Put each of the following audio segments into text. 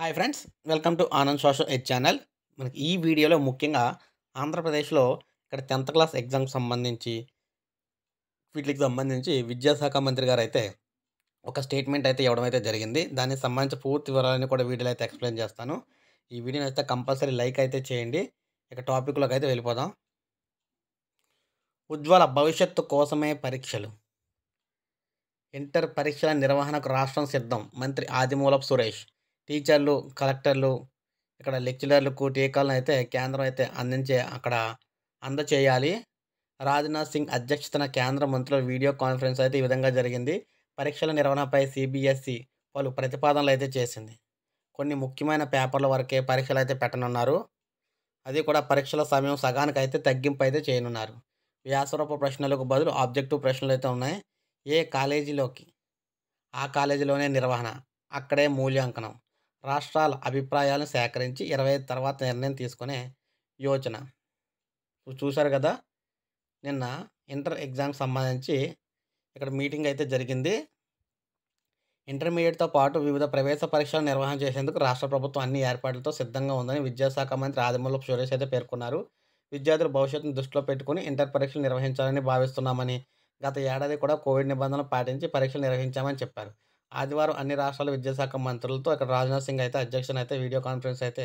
hi friends welcome to Anand social H channel మనకి ఈ వీడియోలో ముఖ్యంగా ఆంధ్రప్రదేశ్లో ఇక్కడ టెన్త్ క్లాస్ ఎగ్జామ్కి సంబంధించి వీటికి సంబంధించి విద్యాశాఖ మంత్రి గారు అయితే ఒక స్టేట్మెంట్ అయితే ఇవ్వడం అయితే జరిగింది దానికి సంబంధించి పూర్తి వివరాలను కూడా వీడియోలో అయితే ఎక్స్ప్లెయిన్ చేస్తాను ఈ వీడియోని అయితే కంపల్సరీ లైక్ అయితే చేయండి ఇక టాపిక్లోకి అయితే వెళ్ళిపోదాం ఉజ్వల భవిష్యత్తు కోసమే పరీక్షలు ఇంటర్ పరీక్షల నిర్వహణకు రాష్ట్రం సిద్ధం మంత్రి ఆదిమూలపు సురేష్ టీచర్లు కలెక్టర్లు ఇక్కడ లెక్చరర్లకు టీకాలను అయితే కేంద్రం అయితే అందించే అక్కడ అందచేయాలి రాజ్నాథ్ సింగ్ అధ్యక్షతన కేంద్ర మంత్రుల వీడియో కాన్ఫరెన్స్ అయితే ఈ విధంగా జరిగింది పరీక్షల నిర్వహణపై సిబిఎస్ఈ పలు ప్రతిపాదనలు అయితే చేసింది కొన్ని ముఖ్యమైన పేపర్ల వరకే పరీక్షలు అయితే పెట్టనున్నారు అది కూడా పరీక్షల సమయం సగానికి అయితే తగ్గింపు అయితే చేయనున్నారు వ్యాసరూప ప్రశ్నలకు బదులు ఆబ్జెక్టివ్ ప్రశ్నలు అయితే ఉన్నాయి ఏ కాలేజీలోకి ఆ కాలేజీలోనే నిర్వహణ అక్కడే మూల్యాంకనం రాష్ట్రాల అభిప్రాయాలను సేకరించి ఇరవై ఐదు తర్వాత నిర్ణయం తీసుకునే యోచన చూశారు కదా నిన్న ఇంటర్ ఎగ్జామ్కి సంబంధించి ఇక్కడ మీటింగ్ అయితే జరిగింది ఇంటర్మీడియట్తో పాటు వివిధ ప్రవేశ పరీక్షలు నిర్వహణ చేసేందుకు రాష్ట్ర ప్రభుత్వం అన్ని ఏర్పాట్లతో సిద్ధంగా ఉందని విద్యాశాఖ మంత్రి ఆదిమూలపు సురేష్ అయితే పేర్కొన్నారు విద్యార్థులు భవిష్యత్తును దృష్టిలో పెట్టుకుని ఇంటర్ పరీక్షలు నిర్వహించాలని భావిస్తున్నామని గత ఏడాది కూడా కోవిడ్ నిబంధనలు పాటించి పరీక్షలు నిర్వహించామని చెప్పారు ఆదివారం అన్ని రాష్ట్రాల విద్యాశాఖ మంత్రులతో ఇక్కడ రాజ్నాథ్ సింగ్ అయితే అధ్యక్షుని అయితే వీడియో కాన్ఫరెన్స్ అయితే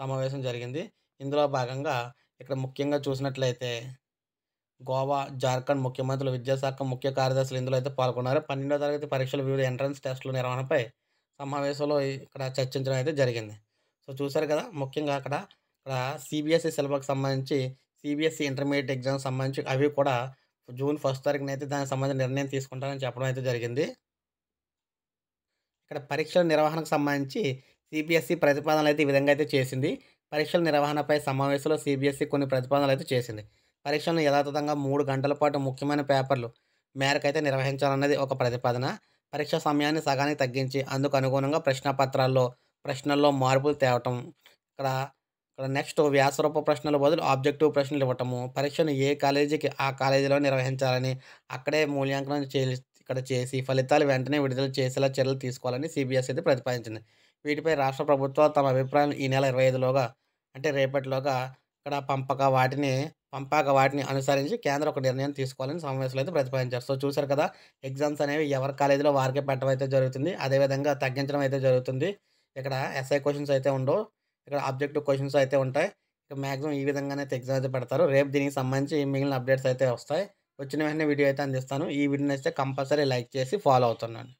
సమావేశం జరిగింది ఇందులో భాగంగా ఇక్కడ ముఖ్యంగా చూసినట్లయితే గోవా జార్ఖండ్ ముఖ్యమంత్రులు విద్యాశాఖ ముఖ్య కార్యదర్శులు ఇందులో అయితే పాల్గొన్నారు పన్నెండో తరగతి పరీక్షలు వివిధ ఎంట్రన్స్ టెస్టుల నిర్వహణపై సమావేశంలో ఇక్కడ చర్చించడం అయితే జరిగింది సో చూశారు కదా ముఖ్యంగా అక్కడ ఇక్కడ సిబిఎస్ఈ సిలబస్కి సంబంధించి సిబిఎస్ఈ ఇంటర్మీడియట్ ఎగ్జామ్స్ సంబంధించి అవి కూడా జూన్ ఫస్ట్ తారీఖున అయితే దానికి సంబంధించిన నిర్ణయం తీసుకుంటారని చెప్పడం అయితే జరిగింది ఇక్కడ పరీక్షల నిర్వహణకు సంబంధించి సిబిఎస్ఈ ప్రతిపాదనలు అయితే ఈ విధంగా అయితే చేసింది పరీక్షల నిర్వహణపై సమావేశంలో సిబిఎస్ఈ కొన్ని ప్రతిపాదనలు అయితే చేసింది పరీక్షలను యథాతథంగా మూడు గంటల పాటు ముఖ్యమైన పేపర్లు మేరకు అయితే నిర్వహించాలన్నది ఒక ప్రతిపాదన పరీక్ష సమయాన్ని సగానికి తగ్గించి అందుకు అనుగుణంగా ప్రశ్నపత్రాల్లో ప్రశ్నల్లో మార్పులు తేవటం ఇక్కడ ఇక్కడ నెక్స్ట్ వ్యాసరూప ప్రశ్నల బదులు ఆబ్జెక్టివ్ ప్రశ్నలు ఇవ్వటము పరీక్షను ఏ కాలేజీకి ఆ కాలేజీలో నిర్వహించాలని అక్కడే మూల్యాంకనం చే ఇక్కడ చేసి ఫలితాలు వెంటనే విడుదల చేసేలా చర్యలు తీసుకోవాలని సిబిఎస్ఈ అయితే ప్రతిపాదించింది వీటిపై రాష్ట్ర ప్రభుత్వాలు తమ అభిప్రాయం ఈ నెల ఇరవై ఐదులోగా అంటే రేపటిలోగా ఇక్కడ పంపక వాటిని పంపాక వాటిని అనుసరించి కేంద్రం ఒక నిర్ణయం తీసుకోవాలని సమావేశంలో అయితే ప్రతిపాదించారు సో చూశారు కదా ఎగ్జామ్స్ అనేవి ఎవరి కాలేజీలో వారికే పెట్టడం అయితే జరుగుతుంది అదేవిధంగా తగ్గించడం అయితే జరుగుతుంది ఇక్కడ ఎస్ఐ క్వశ్చన్స్ అయితే ఉండవు ఇక్కడ ఆబ్జెక్టివ్ క్వశ్చన్స్ అయితే ఉంటాయి ఇక మ్యాక్సిమం ఈ విధంగానే అయితే ఎగ్జామ్ అయితే పెడతారు రేపు దీనికి సంబంధించి మిగిలిన అప్డేట్స్ అయితే వస్తాయి వచ్చిన వెంటనే వీడియో అయితే అందిస్తాను ఈ వీడియోని అయితే కంపల్సరీ లైక్ చేసి ఫాలో అవుతున్నాను